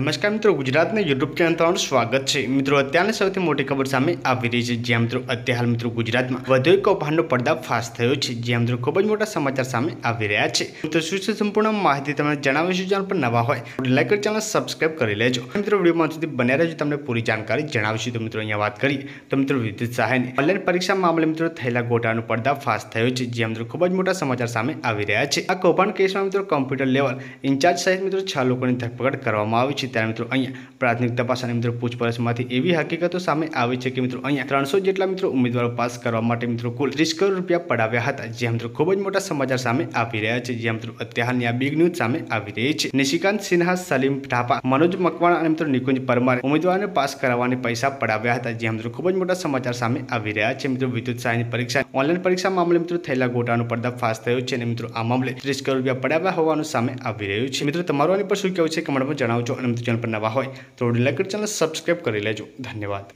નમસ્કાર મિત્રો ગુજરાતના યુટ્યુબ ચેનલ તમારું સ્વાગત છે મિત્રો અત્યારની સૌથી મોટી ખબર સામે આવી રહી છે જ્યાં મિત્રો અત્યારે મિત્રો ગુજરાતમાં વધુ એક કૌભાંડનો ફાસ્ટ થયો છે જ્યાં મિત્રો ખૂબ જ મોટા સમાચાર સામે આવી રહ્યા છે તો શું છે સંપૂર્ણ માહિતી તમને જણાવીશું ચેનલ પર નવા હોય લાઈક ચેનલ સબસ્ક્રાઈબ કરી લેજો મિત્રો વિડીયોમાં સુધી બન્યા રહેજો તમને પૂરી જાણકારી જણાવીશું તો મિત્રો અહીંયા વાત કરીએ તો મિત્રો વિદ્યુત સહાયની ઓનલાઈન પરીક્ષા મામલે મિત્રો થયેલા ગોટાળાનો ફાસ્ટ થયો છે જ્યાં મિત્રો ખૂબ જ મોટા સમાચાર સામે આવી રહ્યા છે આ કૌભાંડ કેસમાં મિત્રો કોમ્પ્યુટર લેવલ ઇન્ચાર્જ સહિત મિત્રો છ લોકોની ધરપકડ કરવામાં આવી છે ત્યારે મિત્રો અહીંયા પ્રાથમિક તપાસ મિત્રો પૂછપરછમાંથી એવી હકીકતો સામે આવી છે કે મિત્રો અહીંયા ત્રણસો જેટલા મિત્રો ઉમેદવારો પાસ કરવા માટે મિત્રો કુલ ત્રીસ કરોડ રૂપિયા પડાવ્યા હતા જે મિત્રો ખૂબ જ મોટા સમાચાર સામે આવી રહ્યા છે જે મિત્રો અત્યારની આ બિગ ન્યૂઝ સામે આવી રહી છે નિશિકાંત સિન્હા સલીમ ઢાપા મનોજ મકવાણા અને મિત્રો નિકુંજ પરમારે ઉમેદવારોને પાસ કરાવવાની પૈસા પડાવ્યા હતા જે મિત્રો ખૂબ જ મોટા સમાચાર સામે આવી રહ્યા છે મિત્રો વિદ્યુત સહાયની પરીક્ષા ઓનલાઈન પરીક્ષા મામલે મિત્રો થયેલા ગોટાનો પર્દાફાશ થયો છે અને મિત્રો આ મામલે ત્રીસ કરોડ રૂપિયા પડાવ્યા હોવાનું સામે આવી રહ્યું છે મિત્રો તમારું આની પર શું કહેવું છે કમેન્ટમાં જણાવજો અને ચેનલ પર નવા હોય તો લાઈક ચેનલ સબસ્ક્રાઈબ કરી લેજો ધન્યવાદ